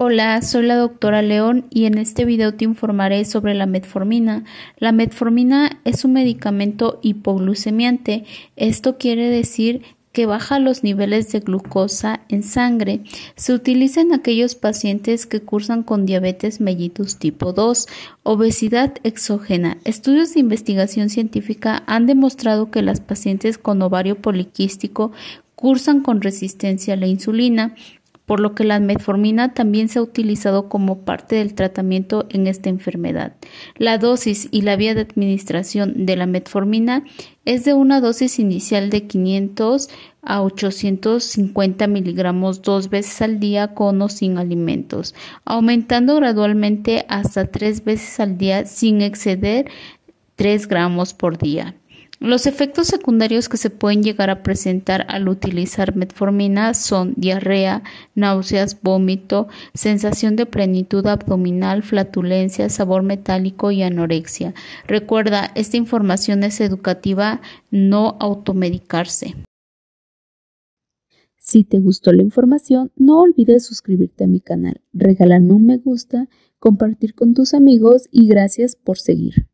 Hola, soy la doctora León y en este video te informaré sobre la metformina. La metformina es un medicamento hipoglucemiante. Esto quiere decir que baja los niveles de glucosa en sangre. Se utiliza en aquellos pacientes que cursan con diabetes mellitus tipo 2, obesidad exógena. Estudios de investigación científica han demostrado que las pacientes con ovario poliquístico cursan con resistencia a la insulina, por lo que la metformina también se ha utilizado como parte del tratamiento en esta enfermedad. La dosis y la vía de administración de la metformina es de una dosis inicial de 500 a 850 miligramos dos veces al día con o sin alimentos, aumentando gradualmente hasta tres veces al día sin exceder 3 gramos por día. Los efectos secundarios que se pueden llegar a presentar al utilizar metformina son diarrea, náuseas, vómito, sensación de plenitud abdominal, flatulencia, sabor metálico y anorexia. Recuerda, esta información es educativa, no automedicarse. Si te gustó la información, no olvides suscribirte a mi canal, regalarme un me gusta, compartir con tus amigos y gracias por seguir.